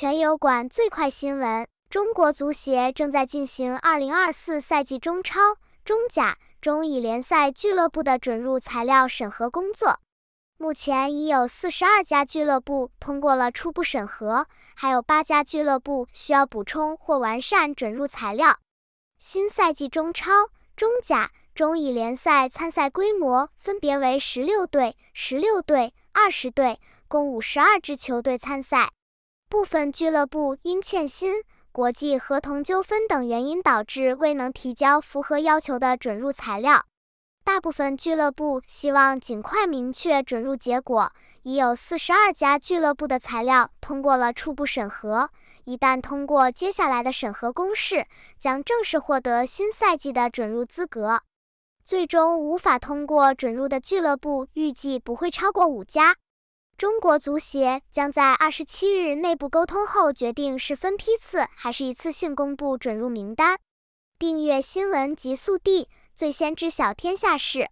全友馆最快新闻：中国足协正在进行2024赛季中超、中甲、中乙联赛俱乐部的准入材料审核工作。目前已有42家俱乐部通过了初步审核，还有8家俱乐部需要补充或完善准入材料。新赛季中超、中甲、中乙联赛参赛规模分别为16队、16队、20队，共52支球队参赛。部分俱乐部因欠薪、国际合同纠纷等原因导致未能提交符合要求的准入材料。大部分俱乐部希望尽快明确准入结果。已有四十二家俱乐部的材料通过了初步审核，一旦通过接下来的审核公示，将正式获得新赛季的准入资格。最终无法通过准入的俱乐部预计不会超过五家。中国足协将在二十七日内部沟通后，决定是分批次还是一次性公布准入名单。订阅新闻极速递，最先知晓天下事。